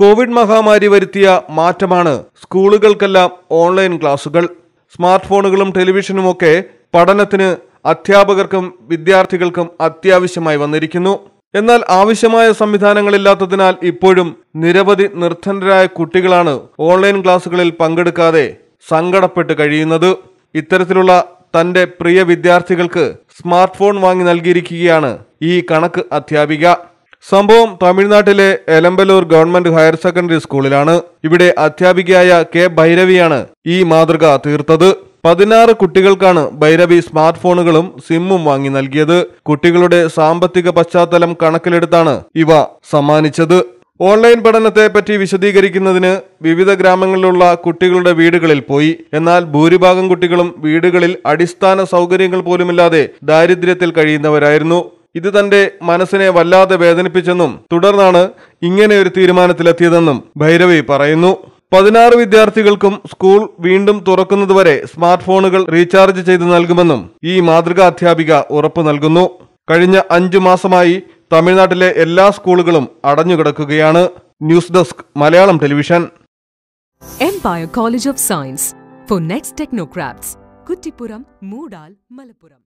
Covid മഹാമാരി വരുത്തിയ മാറ്റമാണ് സ്കൂളുകൾക്കെല്ലാം ഓൺലൈൻ ക്ലാസുകൾ സ്മാർട്ട് ഫോണുകളും ടെലിവിഷനുമൊക്കെ പഠനത്തിന് അധ്യാപകർക്കും വിദ്യാർത്ഥികൾക്കും അത്യാവശ്യമായി വന്നിരിക്കുന്നു എന്നാൽ ആവശ്യമായ സംവിധാനങ്ങളില്ലാത്തതിനാൽ ഇപ്പോഴും നിരവധി നിർദ്ധനരായ കുട്ടികളാണ് ഓൺലൈൻ ക്ലാസുകളിൽ പങ്കെടുക്കാതെ സങ്കടപ്പെട്ട് കഴിയുന്നത് ഇത്തരത്തിലുള്ള തന്റെ പ്രിയ വിദ്യാർത്ഥികൾക്ക് സ്മാർട്ട് ഫോൺ വാങ്ങി നൽകിയിരിക്കുകയാണ് ഈ കണക്ക് അധ്യാപിക സംഭവം തമിഴ്നാട്ടിലെ എലമ്പലൂർ ഗവൺമെന്റ് ഹയർ സെക്കൻഡറി സ്കൂളിലാണ് ഇവിടെ അധ്യാപികയായ കെ ഭൈരവിയാണ് ഈ മാതൃക തീർത്തത് പതിനാറ് കുട്ടികൾക്കാണ് ഭൈരവി സ്മാർട്ട് ഫോണുകളും സിമ്മും വാങ്ങി നൽകിയത് കുട്ടികളുടെ സാമ്പത്തിക പശ്ചാത്തലം കണക്കിലെടുത്താണ് ഇവ സമ്മാനിച്ചത് ഓൺലൈൻ പഠനത്തെ പറ്റി വിശദീകരിക്കുന്നതിന് വിവിധ ഗ്രാമങ്ങളിലുള്ള കുട്ടികളുടെ വീടുകളിൽ പോയി എന്നാൽ ഭൂരിഭാഗം കുട്ടികളും വീടുകളിൽ അടിസ്ഥാന സൗകര്യങ്ങൾ പോലുമില്ലാതെ ദാരിദ്ര്യത്തിൽ കഴിയുന്നവരായിരുന്നു ഇത് തന്റെ മനസ്സിനെ വല്ലാതെ വേദനിപ്പിച്ചെന്നും തുടർന്നാണ് ഇങ്ങനെ ഒരു തീരുമാനത്തിലെത്തിയതെന്നും ഭൈരവി പറയുന്നു പതിനാറ് വിദ്യാർത്ഥികൾക്കും സ്കൂൾ വീണ്ടും തുറക്കുന്നതുവരെ സ്മാർട്ട് ഫോണുകൾ റീചാർജ് ചെയ്ത് നൽകുമെന്നും ഈ മാതൃകാ അധ്യാപിക ഉറപ്പു നൽകുന്നു കഴിഞ്ഞ അഞ്ചു മാസമായി തമിഴ്നാട്ടിലെ എല്ലാ സ്കൂളുകളും അടഞ്ഞുകിടക്കുകയാണ് news desk Malayalam television Empire College of Science for Next Technocraft Kuttippuram Moodal Malappuram